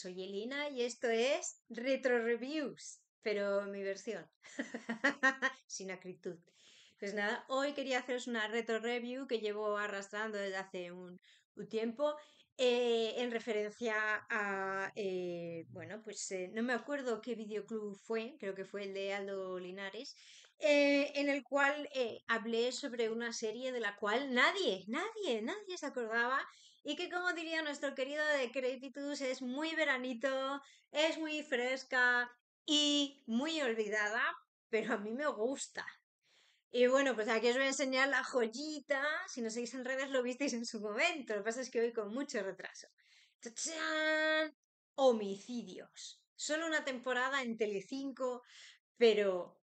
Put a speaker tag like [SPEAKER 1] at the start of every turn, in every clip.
[SPEAKER 1] Soy Elina y esto es Retro Reviews, pero mi versión, sin acritud. Pues nada, hoy quería haceros una retro review que llevo arrastrando desde hace un, tiempo eh, en referencia a, eh, bueno, pues eh, no me acuerdo qué videoclub fue, creo que fue el de Aldo Linares, en el cual hablé sobre una serie de la cual nadie, nadie, nadie se acordaba y que como diría nuestro querido de Crepitus es muy veranito, es muy fresca y muy olvidada, pero a mí me gusta. Y bueno, pues aquí os voy a enseñar la joyita, si no seguís en redes lo visteis en su momento, lo que pasa es que hoy con mucho retraso. ¡Tachán! Homicidios. Solo una temporada en Telecinco, pero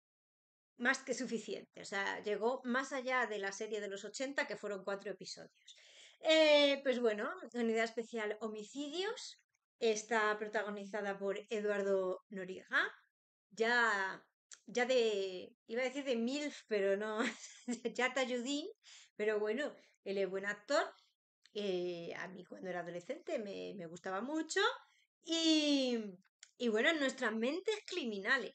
[SPEAKER 1] más que suficiente. O sea, llegó más allá de la serie de los 80, que fueron cuatro episodios. Eh, pues bueno, Unidad Especial Homicidios está protagonizada por Eduardo Noriega, ya, ya de, iba a decir de MILF, pero no, ya Tayudín, pero bueno, él es buen actor. Eh, a mí cuando era adolescente me, gustaba mucho. Y, bueno, nuestras mentes criminales.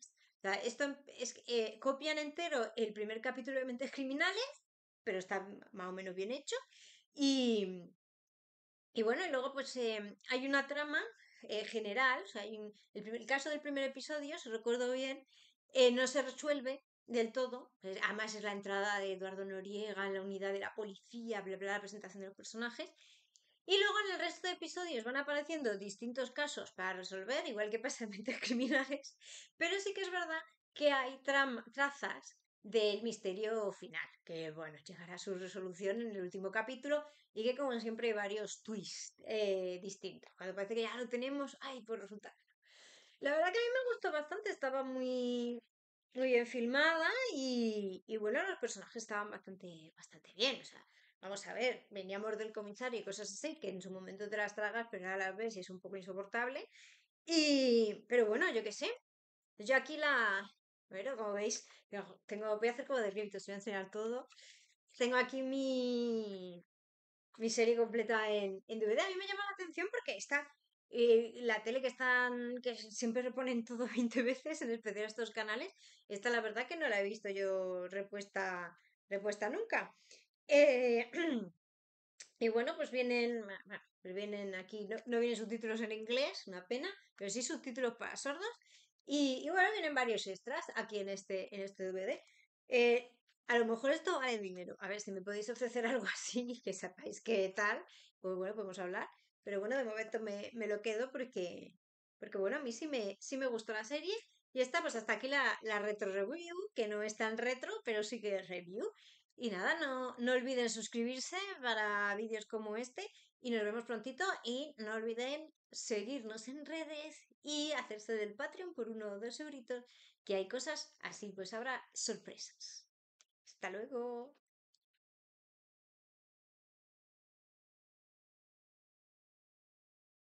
[SPEAKER 1] esto em, es, eh, copian entero el primer capítulo de Mentes Criminales, pero está más o menos bien hecho. Y, y bueno, y luego pues em, hay una trama eh, general, el, caso del primer episodio, si recuerdo bien, eh, no se resuelve del todo, pues, además es la entrada de Eduardo Noriega en la unidad de la policía, bla, bla, la presentación de los personajes, y luego en el resto de episodios van apareciendo distintos casos para resolver, igual que pasa en Criminales, pero sí que es verdad que hay trazas del misterio final, que bueno, llegará a su resolución en el último capítulo y que como siempre hay varios twists eh, distintos. Cuando parece que ya lo tenemos, ay, pues resulta no. La verdad que a mí me gustó bastante, estaba muy, muy bien filmada y, bueno, los personajes estaban bastante, bastante bien, o sea, vamos a ver, veníamos del comisario y cosas así, que en su momento te las tragas, pero ahora las ves y es un poco insoportable. Y, pero bueno, yo qué sé, yo aquí la, pero como veis, tengo, voy a hacer como de viento, os voy a enseñar todo. Tengo aquí mi, mi serie completa en, en DVD. A mí me llama la atención porque está eh, la tele que están, que siempre reponen todo 20 veces, en especial estos canales, esta la verdad que no la he visto yo repuesta, repuesta nunca. Eh, y bueno, pues vienen, vienen aquí, no, no vienen subtítulos en inglés, una pena, pero sí subtítulos para sordos y, bueno, vienen varios extras aquí en este, en este DVD. Eh, a lo mejor esto vale dinero. A ver, si me podéis ofrecer algo así y que sepáis qué tal, pues bueno, podemos hablar. Pero bueno, de momento me, lo quedo porque, porque bueno, a mí sí me, sí me gustó la serie. Y esta, pues hasta aquí la, la retro review, que no es tan retro, pero sí que es review. Y nada, no, no olviden suscribirse para vídeos como este y nos vemos prontito y no olviden seguirnos en redes y hacerse del Patreon por uno o dos euritos, que hay cosas así, pues habrá sorpresas. Hasta luego.